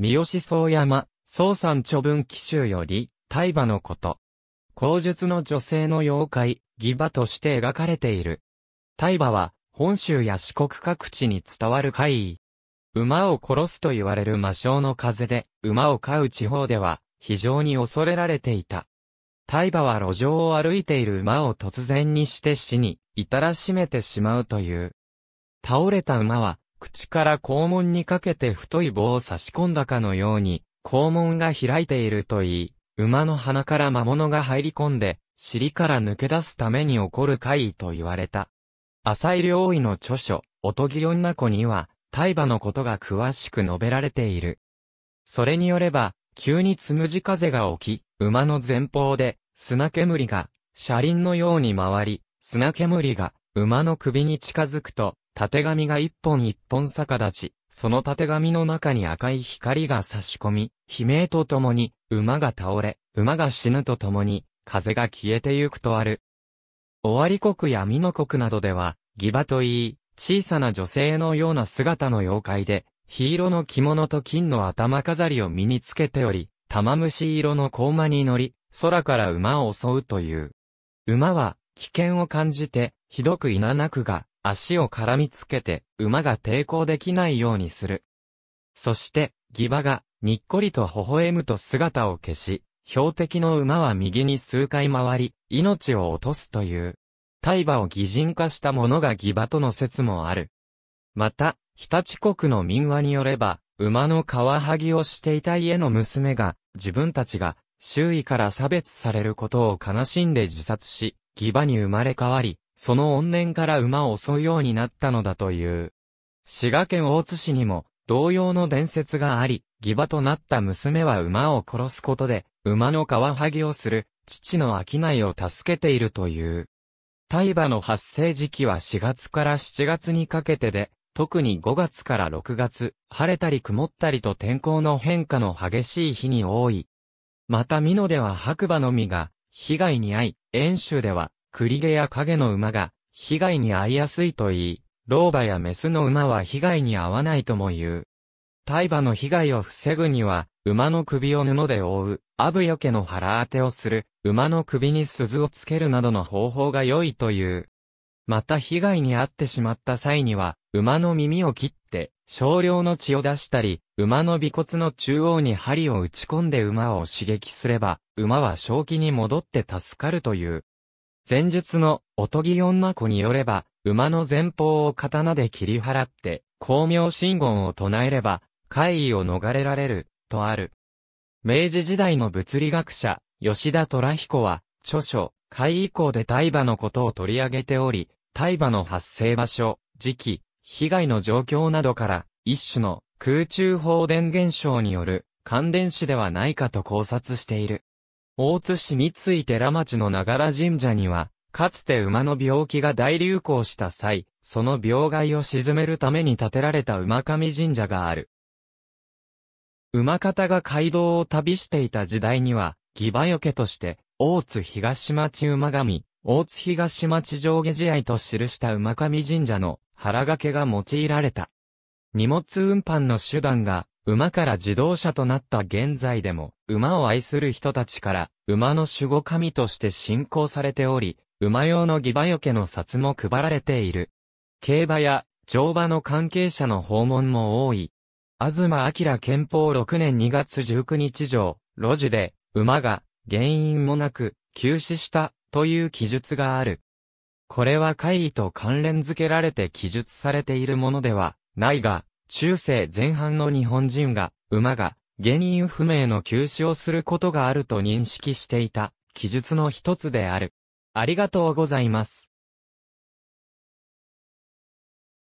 三好宗山、宗山著文奇襲より、大馬のこと。口述の女性の妖怪、義馬として描かれている。大馬は、本州や四国各地に伝わる怪異。馬を殺すと言われる魔性の風で、馬を飼う地方では、非常に恐れられていた。大馬は路上を歩いている馬を突然にして死に、至らしめてしまうという。倒れた馬は、口から肛門にかけて太い棒を差し込んだかのように、肛門が開いているといい、馬の鼻から魔物が入り込んで、尻から抜け出すために起こる怪異と言われた。浅井良医の著書、おとぎ女子には、大馬のことが詳しく述べられている。それによれば、急につむじ風が起き、馬の前方で、砂煙が、車輪のように回り、砂煙が、馬の首に近づくと、縦紙が一本一本逆立ち、その縦紙の中に赤い光が差し込み、悲鳴とともに、馬が倒れ、馬が死ぬとともに、風が消えてゆくとある。終わり国や美濃国などでは、ギバといい、小さな女性のような姿の妖怪で、黄色の着物と金の頭飾りを身につけており、玉虫色の甲馬に乗り、空から馬を襲うという。馬は、危険を感じて、ひどくいななくが、足を絡みつけて、馬が抵抗できないようにする。そして、ギバが、にっこりと微笑むと姿を消し、標的の馬は右に数回回り、命を落とすという。大馬を擬人化したものがギバとの説もある。また、日立国の民話によれば、馬の皮剥ぎをしていた家の娘が、自分たちが、周囲から差別されることを悲しんで自殺し、ギバに生まれ変わり、その怨念から馬を襲うようになったのだという。滋賀県大津市にも同様の伝説があり、義馬となった娘は馬を殺すことで、馬の皮剥ぎをする、父の商いを助けているという。大馬の発生時期は4月から7月にかけてで、特に5月から6月、晴れたり曇ったりと天候の変化の激しい日に多い。また美濃では白馬の実が、被害に遭い、遠州では栗毛や影の馬が被害に遭いやすいといい、老婆やメスの馬は被害に遭わないとも言う。大馬の被害を防ぐには、馬の首を布で覆う、アブよけの腹当てをする、馬の首に鈴をつけるなどの方法が良いという。また被害に遭ってしまった際には、馬の耳を切って、少量の血を出したり、馬の尾骨の中央に針を打ち込んで馬を刺激すれば、馬は正気に戻って助かるという。前述のおとぎ女子によれば、馬の前方を刀で切り払って、光明神言を唱えれば、怪異を逃れられる、とある。明治時代の物理学者、吉田虎彦は、著書、怪異降で大馬のことを取り上げており、大馬の発生場所、時期、被害の状況などから、一種の空中放電現象による、感電死ではないかと考察している。大津市三井寺町の長良神社には、かつて馬の病気が大流行した際、その病害を鎮めるために建てられた馬上神社がある。馬方が街道を旅していた時代には、義馬よけとして、大津東町馬神、大津東町上下試合と記した馬上神社の腹掛けが用いられた。荷物運搬の手段が馬から自動車となった現在でも、馬を愛する人たちから、馬の守護神として信仰されており、馬用の義馬よけの札も配られている。競馬や、乗馬の関係者の訪問も多い。東明憲法6年2月19日上、路地で、馬が、原因もなく、休止した、という記述がある。これは会議と関連付けられて記述されているものでは、ないが、中世前半の日本人が、馬が、原因不明の休止をすることがあると認識していた、記述の一つである。ありがとうございます。